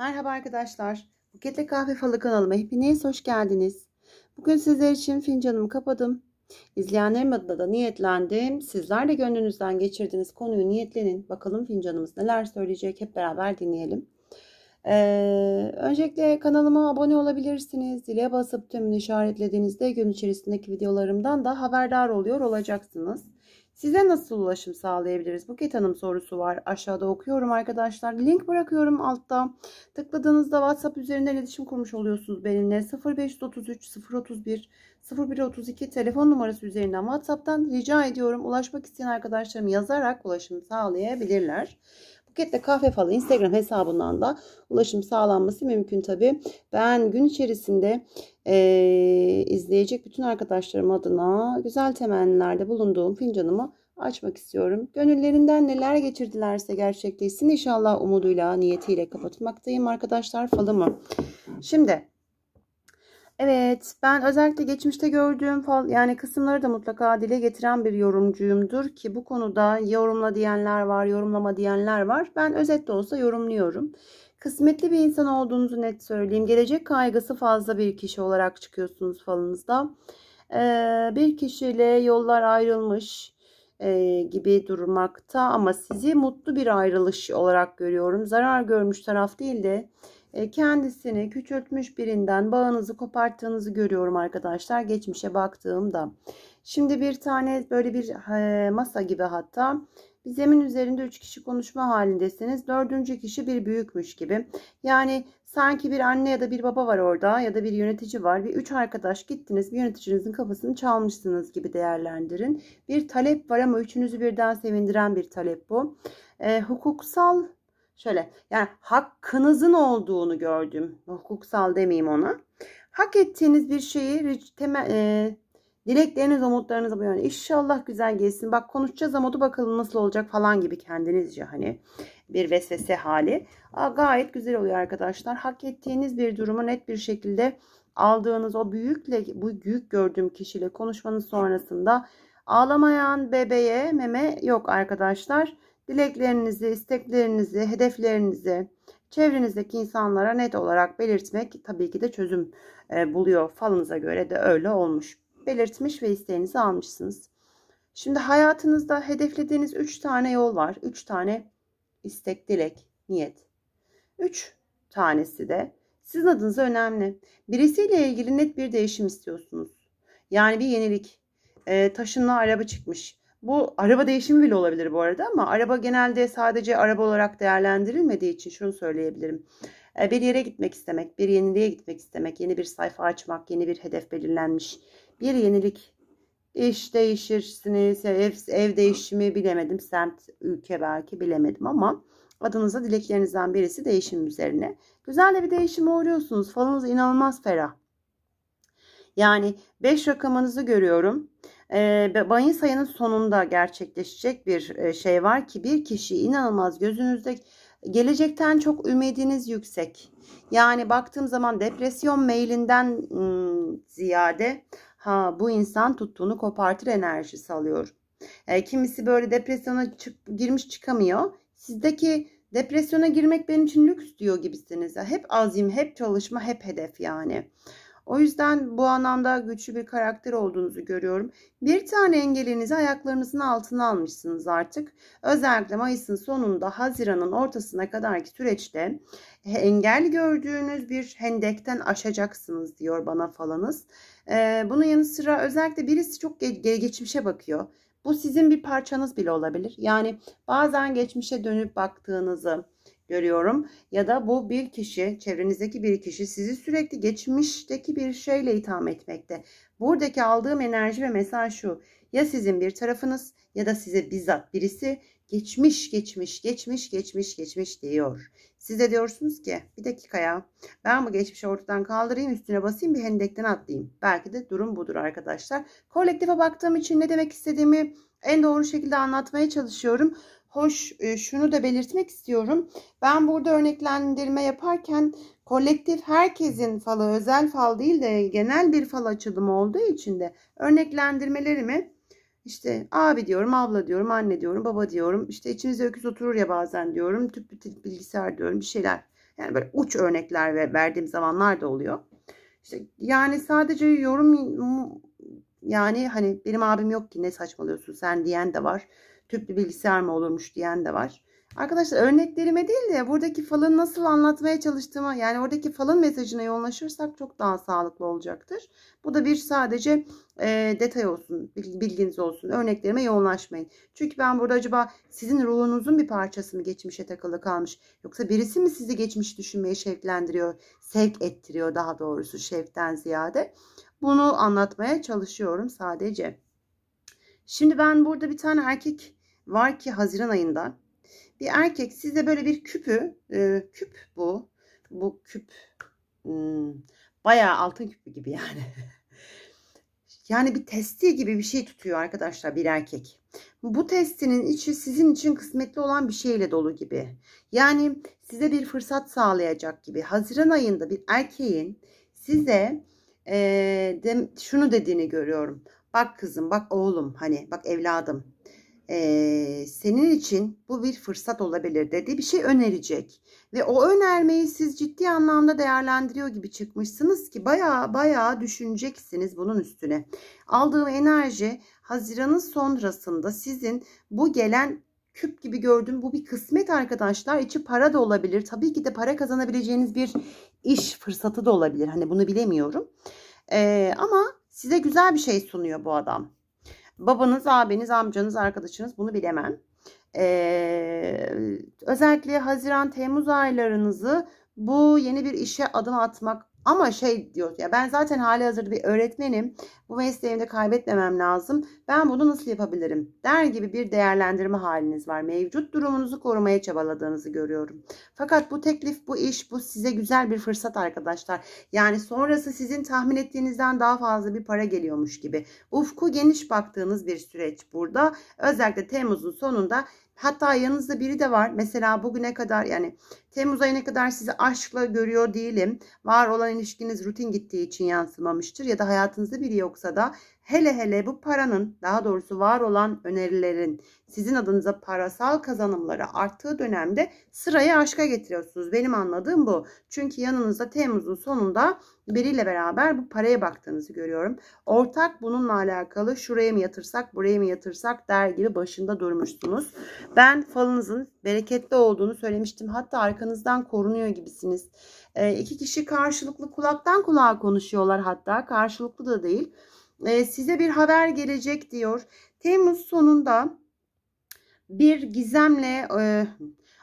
Merhaba arkadaşlar. Buketle Kahve Falı kanalıma hepiniz hoş geldiniz. Bugün sizler için fincanımı kapadım. İzleyenlerim adına da niyetlendim. Sizler de gönlünüzden geçirdiğiniz konuyu niyetlenin. Bakalım fincanımız neler söyleyecek hep beraber dinleyelim. Ee, öncelikle kanalıma abone olabilirsiniz. Zile basıp tümünü işaretlediğinizde gün içerisindeki videolarımdan da haberdar oluyor olacaksınız. Size nasıl ulaşım sağlayabiliriz? Buket Hanım sorusu var. Aşağıda okuyorum arkadaşlar. Link bırakıyorum altta. Tıkladığınızda WhatsApp üzerinden iletişim kurmuş oluyorsunuz benimle. 0533 031 0132 telefon numarası üzerinden WhatsApp'tan rica ediyorum. Ulaşmak isteyen arkadaşlarım yazarak ulaşım sağlayabilirler. Buketle Kahve Falı Instagram hesabından da ulaşım sağlanması mümkün tabi. Ben gün içerisinde e, izleyecek bütün arkadaşlarım adına güzel temennilerde bulunduğum fincanımı açmak istiyorum. Gönüllerinden neler geçirdilerse gerçekleşsin inşallah umuduyla, niyetiyle kapatmaktayım arkadaşlar mı? Şimdi Evet ben özellikle geçmişte gördüğüm fal, yani kısımları da mutlaka dile getiren bir yorumcuyumdur ki bu konuda yorumla diyenler var yorumlama diyenler var. Ben özet de olsa yorumluyorum. Kısmetli bir insan olduğunuzu net söyleyeyim. Gelecek kaygısı fazla bir kişi olarak çıkıyorsunuz falınızda. Ee, bir kişiyle yollar ayrılmış e, gibi durmakta ama sizi mutlu bir ayrılış olarak görüyorum. Zarar görmüş taraf değil de e, kendisini küçültmüş birinden bağınızı koparttığınızı görüyorum arkadaşlar geçmişe baktığımda. Şimdi bir tane böyle bir e, masa gibi hatta bir zemin üzerinde üç kişi konuşma halindesiniz. dördüncü kişi bir büyükmüş gibi. Yani sanki bir anne ya da bir baba var orada ya da bir yönetici var. Bir üç arkadaş gittiniz bir yöneticinizin kafasını çalmışsınız gibi değerlendirin. Bir talep var ama üçünüzü birden sevindiren bir talep bu. E, hukuksal şöyle yani hakkınızın olduğunu gördüm. Hukuksal demeyeyim ona. Hak ettiğiniz bir şeyi temel, e, dilekleriniz, umutlarınız bu yönde. İnşallah güzel gelsin. Bak konuşacağız ama bakalım nasıl olacak falan gibi kendinizce hani bir vesvese hali. Aa, gayet güzel oluyor arkadaşlar. Hak ettiğiniz bir durumu net bir şekilde aldığınız o büyükle bu büyük gördüğüm kişiyle konuşmanın sonrasında ağlamayan bebeğe meme yok arkadaşlar dileklerinizi, isteklerinizi, hedeflerinizi çevrenizdeki insanlara net olarak belirtmek tabii ki de çözüm e, buluyor. Falınıza göre de öyle olmuş. Belirtmiş ve isteğinizi almışsınız. Şimdi hayatınızda hedeflediğiniz 3 tane yol var. 3 tane istek, dilek, niyet. 3 tanesi de sizin adınıza önemli. Birisiyle ilgili net bir değişim istiyorsunuz. Yani bir yenilik. E, taşınla araba çıkmış. Bu araba değişimi bile olabilir bu arada ama araba genelde sadece araba olarak değerlendirilmediği için şunu söyleyebilirim. E, bir yere gitmek istemek, bir yeniliğe gitmek istemek, yeni bir sayfa açmak, yeni bir hedef belirlenmiş, bir yenilik, iş değişirsiniz, ev, ev değişimi bilemedim, semt, ülke belki bilemedim ama adınıza dileklerinizden birisi değişim üzerine. Güzel de bir değişim uğruyorsunuz. Falınız inanılmaz ferah. Yani 5 rakamınızı görüyorum e, Mayıs ayının sonunda gerçekleşecek bir e, şey var ki bir kişi inanılmaz gözünüzde gelecekten çok ümidiniz yüksek. Yani baktığım zaman depresyon mailinden ım, ziyade ha bu insan tuttuğunu kopartır enerji salıyor. E, kimisi böyle depresyona çık, girmiş çıkamıyor. Sizdeki depresyona girmek benim için lüks diyor gibisiniz. Hep azim, hep çalışma, hep hedef yani. O yüzden bu anlamda güçlü bir karakter olduğunuzu görüyorum. Bir tane engelinizi ayaklarınızın altına almışsınız artık. Özellikle Mayıs'ın sonunda Haziran'ın ortasına kadarki süreçte engel gördüğünüz bir hendekten aşacaksınız diyor bana falanız. Ee, bunun yanı sıra özellikle birisi çok ge geçmişe bakıyor. Bu sizin bir parçanız bile olabilir. Yani bazen geçmişe dönüp baktığınızı, görüyorum. Ya da bu bir kişi, çevrenizdeki bir kişi sizi sürekli geçmişteki bir şeyle itham etmekte. Buradaki aldığım enerji ve mesaj şu. Ya sizin bir tarafınız ya da size bizzat birisi geçmiş geçmiş geçmiş geçmiş geçmiş diyor. Siz de diyorsunuz ki bir dakika ya ben bu geçmişi ortadan kaldırayım üstüne basayım bir hendekten atlayayım. Belki de durum budur arkadaşlar. Kolektife baktığım için ne demek istediğimi en doğru şekilde anlatmaya çalışıyorum hoş e, şunu da belirtmek istiyorum. Ben burada örneklendirme yaparken kolektif herkesin falı özel fal değil de genel bir fal açılımı olduğu için de örneklendirmelerimi işte abi diyorum, abla diyorum, anne diyorum, baba diyorum. İşte içimizde öküz oturur ya bazen diyorum. Tüp bilgisayar diyorum bir şeyler. Yani böyle uç örnekler ve verdiğim zamanlar da oluyor. İşte yani sadece yorum yani hani benim abim yok ki ne saçmalıyorsun sen diyen de var tüplü bilgisayar mı olurmuş diyen de var. Arkadaşlar örneklerime değil de buradaki falın nasıl anlatmaya çalıştığımı yani oradaki falın mesajına yoğunlaşırsak çok daha sağlıklı olacaktır. Bu da bir sadece e, detay olsun bilginiz olsun örneklerime yoğunlaşmayın. Çünkü ben burada acaba sizin ruhunuzun bir parçası mı geçmişe takılı kalmış yoksa birisi mi sizi geçmiş düşünmeye şevklendiriyor sevk ettiriyor daha doğrusu şevkten ziyade bunu anlatmaya çalışıyorum sadece. Şimdi ben burada bir tane erkek var ki Haziran ayında bir erkek size böyle bir küpü e, küp bu bu küp hmm, bayağı altın küpü gibi yani yani bir testi gibi bir şey tutuyor arkadaşlar bir erkek bu testinin içi sizin için kısmetli olan bir şeyle dolu gibi yani size bir fırsat sağlayacak gibi Haziran ayında bir erkeğin size e, de, şunu dediğini görüyorum bak kızım bak oğlum hani bak evladım e, senin için bu bir fırsat olabilir dedi bir şey önerecek. Ve o önermeyi siz ciddi anlamda değerlendiriyor gibi çıkmışsınız ki baya baya düşüneceksiniz bunun üstüne. Aldığım enerji Haziran'ın sonrasında sizin bu gelen küp gibi gördüm bu bir kısmet arkadaşlar. İçi para da olabilir. Tabii ki de para kazanabileceğiniz bir iş fırsatı da olabilir. Hani bunu bilemiyorum. Ee, ama size güzel bir şey sunuyor bu adam. Babanız, abiniz, amcanız, arkadaşınız bunu bilemem. Ee, özellikle Haziran, Temmuz aylarınızı bu yeni bir işe adım atmak ama şey diyor ya ben zaten hali hazırda bir öğretmenim. Bu mesleğimde de kaybetmemem lazım. Ben bunu nasıl yapabilirim? Der gibi bir değerlendirme haliniz var. Mevcut durumunuzu korumaya çabaladığınızı görüyorum. Fakat bu teklif, bu iş, bu size güzel bir fırsat arkadaşlar. Yani sonrası sizin tahmin ettiğinizden daha fazla bir para geliyormuş gibi. Ufku geniş baktığınız bir süreç burada. Özellikle Temmuz'un sonunda Hatta yanınızda biri de var. Mesela bugüne kadar yani Temmuz ayına kadar sizi aşkla görüyor değilim. Var olan ilişkiniz rutin gittiği için yansımamıştır. Ya da hayatınızda biri yoksa da Hele hele bu paranın daha doğrusu var olan önerilerin sizin adınıza parasal kazanımları arttığı dönemde sıraya aşka getiriyorsunuz. Benim anladığım bu. Çünkü yanınızda Temmuz'un sonunda biriyle beraber bu paraya baktığınızı görüyorum. Ortak bununla alakalı şuraya mı yatırsak buraya mı yatırsak der gibi başında durmuşsunuz. Ben falınızın bereketli olduğunu söylemiştim. Hatta arkanızdan korunuyor gibisiniz. E, iki kişi karşılıklı kulaktan kulağa konuşuyorlar hatta karşılıklı da değil e, size bir haber gelecek diyor. Temmuz sonunda bir gizemle e,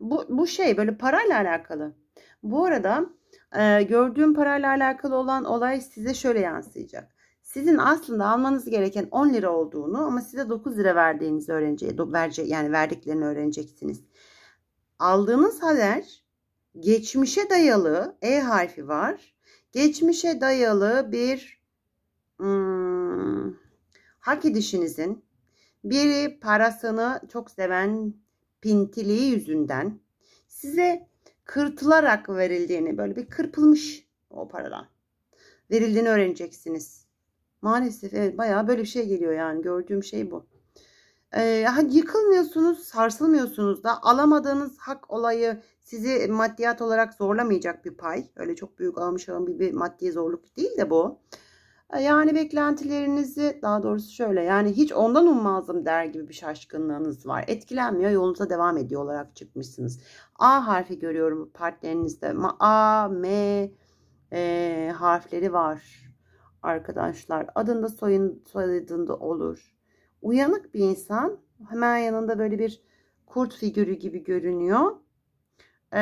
bu, bu şey böyle parayla alakalı. Bu arada e, gördüğüm parayla alakalı olan olay size şöyle yansıyacak. Sizin aslında almanız gereken 10 lira olduğunu ama size 9 lira verdiğinizi öğrenecek, verecek, yani verdiklerini öğreneceksiniz. Aldığınız haber geçmişe dayalı E harfi var. Geçmişe dayalı bir Hmm. hak edişinizin biri parasını çok seven pintiliği yüzünden size kırtılarak verildiğini böyle bir kırpılmış o paradan verildiğini öğreneceksiniz. Maalesef evet bayağı böyle bir şey geliyor yani gördüğüm şey bu. Ee, yıkılmıyorsunuz, sarsılmıyorsunuz da alamadığınız hak olayı sizi maddiyat olarak zorlamayacak bir pay. Öyle çok büyük almış olan bir, bir maddi zorluk değil de bu. E, yani beklentilerinizi daha doğrusu şöyle yani hiç ondan ummazdım der gibi bir şaşkınlığınız var. Etkilenmiyor yolunuza devam ediyor olarak çıkmışsınız. A harfi görüyorum partnerinizde. A, M e, harfleri var arkadaşlar. Adında soyun, soyadında olur. Uyanık bir insan hemen yanında böyle bir kurt figürü gibi görünüyor e,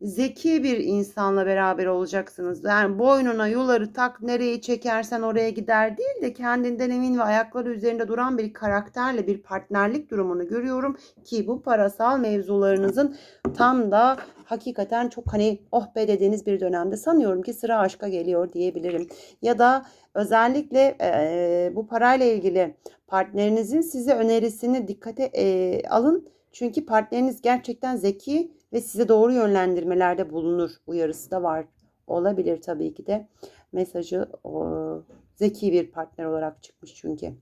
zeki bir insanla beraber olacaksınız. Yani boynuna yuları tak nereyi çekersen oraya gider değil de kendinden emin ve ayakları üzerinde duran bir karakterle bir partnerlik durumunu görüyorum. Ki bu parasal mevzularınızın tam da hakikaten çok hani oh be dediğiniz bir dönemde sanıyorum ki sıra aşka geliyor diyebilirim. Ya da özellikle e, bu parayla ilgili partnerinizin size önerisini dikkate e, alın. Çünkü partneriniz gerçekten zeki ve size doğru yönlendirmelerde bulunur uyarısı da var. Olabilir tabii ki de mesajı o, zeki bir partner olarak çıkmış çünkü.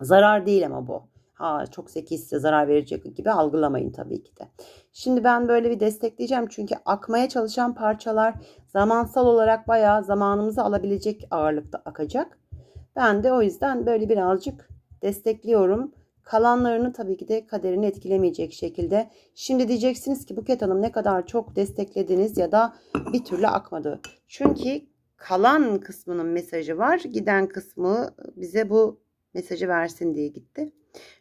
Zarar değil ama bu. Ha, çok zeki size zarar verecek gibi algılamayın tabii ki de. Şimdi ben böyle bir destekleyeceğim çünkü akmaya çalışan parçalar zamansal olarak bayağı zamanımızı alabilecek ağırlıkta akacak. Ben de o yüzden böyle birazcık destekliyorum. Kalanlarını tabii ki de kaderini etkilemeyecek şekilde. Şimdi diyeceksiniz ki Buket Hanım ne kadar çok desteklediniz ya da bir türlü akmadı. Çünkü kalan kısmının mesajı var. Giden kısmı bize bu mesajı versin diye gitti.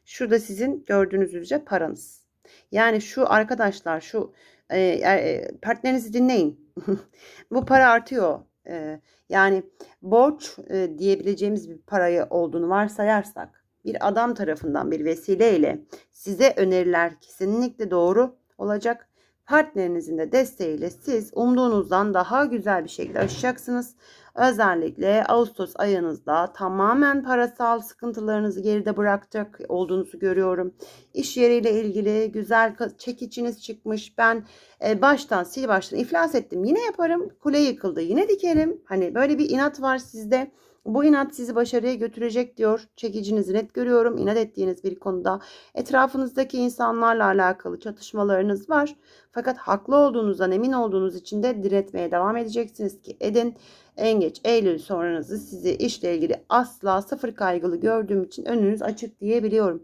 Şurada sizin gördüğünüz üzere paranız. Yani şu arkadaşlar şu e, e partnerinizi dinleyin. bu para artıyor. E, yani borç e, diyebileceğimiz bir parayı olduğunu varsayarsak bir adam tarafından bir vesileyle size öneriler kesinlikle doğru olacak. Partnerinizin de desteğiyle siz umduğunuzdan daha güzel bir şekilde aşacaksınız. Özellikle Ağustos ayınızda tamamen parasal sıkıntılarınızı geride bırakacak olduğunuzu görüyorum. İş yeriyle ilgili güzel çekiciniz çıkmış. Ben e, baştan sil baştan iflas ettim. Yine yaparım. Kule yıkıldı. Yine dikerim. Hani böyle bir inat var sizde. Bu inat sizi başarıya götürecek diyor. Çekicinizi net görüyorum. İnat ettiğiniz bir konuda etrafınızdaki insanlarla alakalı çatışmalarınız var. Fakat haklı olduğunuzdan emin olduğunuz için de diretmeye devam edeceksiniz ki edin. En geç Eylül sonranızı sizi işle ilgili asla sıfır kaygılı gördüğüm için önünüz açık diyebiliyorum.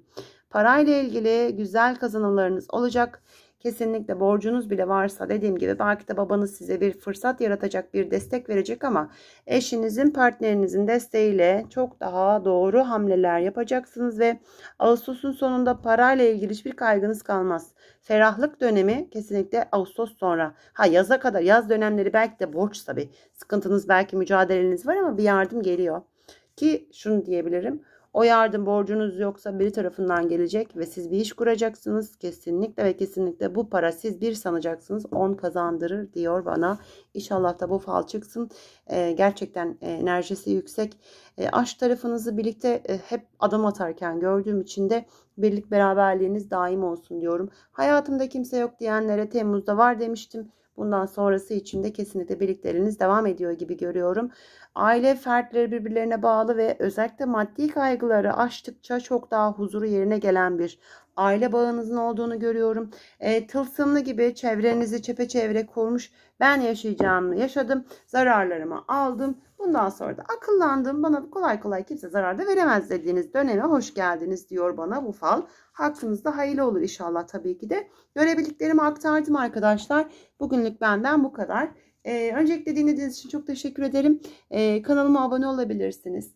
Parayla ilgili güzel kazanımlarınız olacak. Kesinlikle borcunuz bile varsa dediğim gibi belki de babanız size bir fırsat yaratacak, bir destek verecek ama eşinizin, partnerinizin desteğiyle çok daha doğru hamleler yapacaksınız ve Ağustos'un sonunda parayla ilgili hiçbir kaygınız kalmaz. Ferahlık dönemi kesinlikle Ağustos sonra. Ha yaza kadar yaz dönemleri belki de borç tabi Sıkıntınız belki mücadeleniz var ama bir yardım geliyor. Ki şunu diyebilirim. O yardım borcunuz yoksa biri tarafından gelecek ve siz bir iş kuracaksınız. Kesinlikle ve kesinlikle bu para siz bir sanacaksınız. 10 kazandırır diyor bana. İnşallah da bu fal çıksın. E, gerçekten e, enerjisi yüksek. E, aşk tarafınızı birlikte e, hep adam atarken gördüğüm için de birlik beraberliğiniz daim olsun diyorum. Hayatımda kimse yok diyenlere Temmuz'da var demiştim. Bundan sonrası için de kesinlikle birlikleriniz devam ediyor gibi görüyorum. Aile fertleri birbirlerine bağlı ve özellikle maddi kaygıları aştıkça çok daha huzuru yerine gelen bir aile bağınızın olduğunu görüyorum. E, tılsımlı gibi çevrenizi çepeçevre korumuş. Ben yaşayacağımı yaşadım. Zararlarımı aldım Bundan sonra da akıllandım bana kolay kolay kimse zarar da veremez dediğiniz döneme hoş geldiniz diyor bana bu fal. Hakkınızda hayırlı olur inşallah tabii ki de. Görebildiklerimi aktardım arkadaşlar. Bugünlük benden bu kadar. Ee, öncelikle dinlediğiniz için çok teşekkür ederim. Ee, kanalıma abone olabilirsiniz.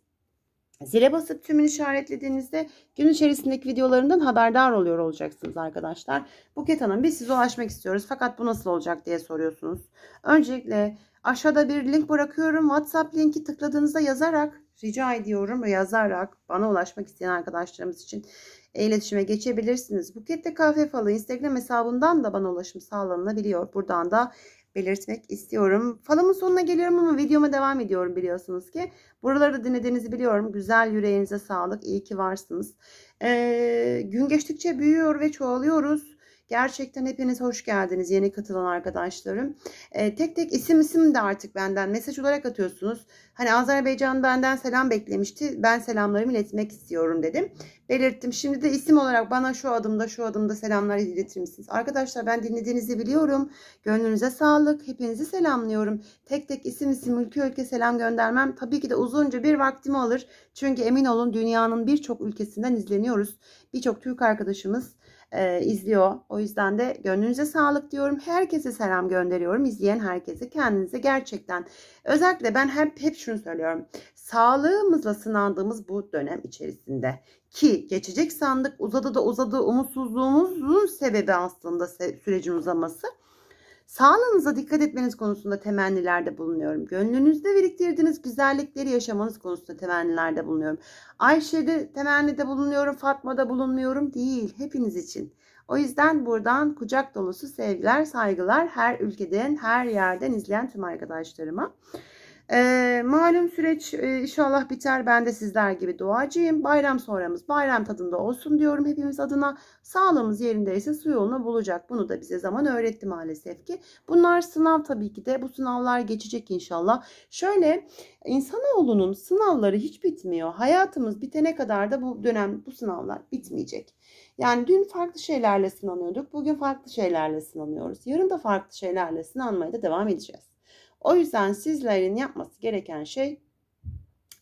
Zile basıp tümünü işaretlediğinizde gün içerisindeki videolarından haberdar oluyor olacaksınız arkadaşlar. Buket Hanım biz size ulaşmak istiyoruz fakat bu nasıl olacak diye soruyorsunuz. Öncelikle Aşağıda bir link bırakıyorum. WhatsApp linki tıkladığınızda yazarak rica ediyorum ve yazarak bana ulaşmak isteyen arkadaşlarımız için iletişime geçebilirsiniz. Bukette Kahve Falı Instagram hesabından da bana ulaşım sağlanabiliyor. Buradan da belirtmek istiyorum. Falımın sonuna geliyorum ama videoma devam ediyorum biliyorsunuz ki. Buraları da dinlediğinizi biliyorum. Güzel yüreğinize sağlık. İyi ki varsınız. Ee, gün geçtikçe büyüyor ve çoğalıyoruz. Gerçekten hepiniz hoş geldiniz yeni katılan arkadaşlarım. E, tek tek isim isim de artık benden mesaj olarak atıyorsunuz. Hani Azerbaycan benden selam beklemişti. Ben selamlarımı iletmek istiyorum dedim. Belirttim. Şimdi de isim olarak bana şu adımda şu adımda selamlar iletir misiniz? Arkadaşlar ben dinlediğinizi biliyorum. Gönlünüze sağlık. Hepinizi selamlıyorum. Tek tek isim isim ülke ülke selam göndermem tabii ki de uzunca bir vaktimi alır. Çünkü emin olun dünyanın birçok ülkesinden izleniyoruz. Birçok Türk arkadaşımız e, izliyor. O yüzden de gönlünüze sağlık diyorum. Herkese selam gönderiyorum. İzleyen herkese kendinize gerçekten özellikle ben hep hep şunu söylüyorum. Sağlığımızla sınandığımız bu dönem içerisinde ki geçecek sandık uzadı da uzadı umutsuzluğumuzun sebebi aslında sürecin uzaması. Sağlığınıza dikkat etmeniz konusunda temennilerde bulunuyorum. Gönlünüzde biriktirdiğiniz güzellikleri yaşamanız konusunda temennilerde bulunuyorum. Ayşe'de temennide bulunuyorum, Fatma'da bulunmuyorum değil hepiniz için. O yüzden buradan kucak dolusu sevgiler, saygılar her ülkeden, her yerden izleyen tüm arkadaşlarıma. E, malum süreç e, inşallah biter. Ben de sizler gibi duacıyım. Bayram sonramız bayram tadında olsun diyorum hepimiz adına. Sağlığımız yerindeyse su yolunu bulacak. Bunu da bize zaman öğretti maalesef ki. Bunlar sınav tabii ki de. Bu sınavlar geçecek inşallah. Şöyle insanoğlunun sınavları hiç bitmiyor. Hayatımız bitene kadar da bu dönem bu sınavlar bitmeyecek. Yani dün farklı şeylerle sınanıyorduk. Bugün farklı şeylerle sınanıyoruz. Yarın da farklı şeylerle sınanmaya da devam edeceğiz. O yüzden sizlerin yapması gereken şey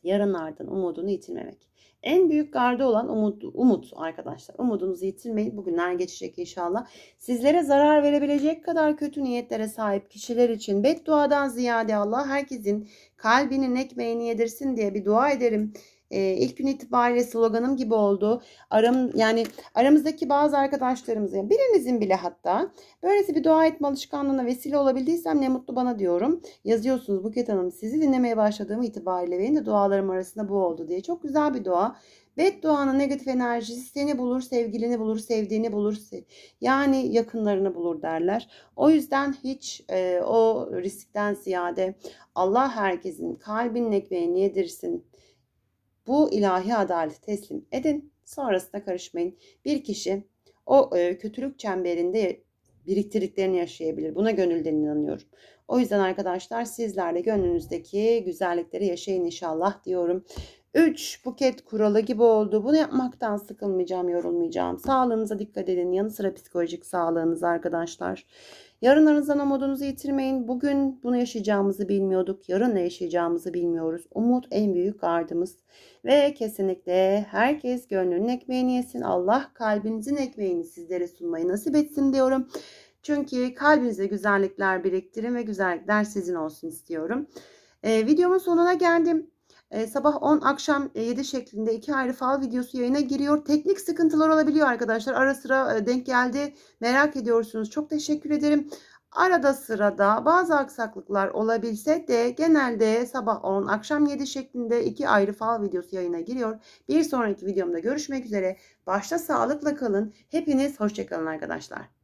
yarınlardan umudunu yitirmemek. En büyük gardı olan umut, umut arkadaşlar. Umudunuzu yitirmeyin. Bugünler geçecek inşallah. Sizlere zarar verebilecek kadar kötü niyetlere sahip kişiler için bedduadan ziyade Allah herkesin kalbinin ekmeğini yedirsin diye bir dua ederim e, ilk gün itibariyle sloganım gibi oldu. Aram, yani aramızdaki bazı arkadaşlarımızın yani birinizin bile hatta böylesi bir dua etme alışkanlığına vesile olabildiysem ne mutlu bana diyorum. Yazıyorsunuz Buket Hanım sizi dinlemeye başladığım itibariyle benim de dualarım arasında bu oldu diye. Çok güzel bir dua. Bedduanın negatif enerjisi seni bulur, sevgilini bulur, sevdiğini bulur. Yani yakınlarını bulur derler. O yüzden hiç e, o riskten ziyade Allah herkesin kalbinin ekmeğini yedirsin bu ilahi adaleti teslim edin. Sonrasında karışmayın. Bir kişi o e, kötülük çemberinde biriktirdiklerini yaşayabilir. Buna gönülden inanıyorum. O yüzden arkadaşlar sizlerle gönlünüzdeki güzellikleri yaşayın inşallah diyorum. 3 buket kuralı gibi oldu. Bunu yapmaktan sıkılmayacağım, yorulmayacağım. Sağlığınıza dikkat edin. Yanı sıra psikolojik sağlığınız arkadaşlar. Yarınlarınızdan umudunuzu yitirmeyin. Bugün bunu yaşayacağımızı bilmiyorduk. Yarın ne yaşayacağımızı bilmiyoruz. Umut en büyük gardımız. Ve kesinlikle herkes gönlünün ekmeğini yesin. Allah kalbinizin ekmeğini sizlere sunmayı nasip etsin diyorum. Çünkü kalbinize güzellikler biriktirin ve güzellikler sizin olsun istiyorum. Ee, videomun sonuna geldim. Ee, sabah 10 akşam 7 e, şeklinde iki ayrı fal videosu yayına giriyor. Teknik sıkıntılar olabiliyor arkadaşlar. Ara sıra e, denk geldi. Merak ediyorsunuz. Çok teşekkür ederim. Arada sırada bazı aksaklıklar olabilse de genelde sabah 10 akşam 7 şeklinde iki ayrı fal videosu yayına giriyor. Bir sonraki videomda görüşmek üzere. Başta sağlıkla kalın. Hepiniz hoşçakalın arkadaşlar.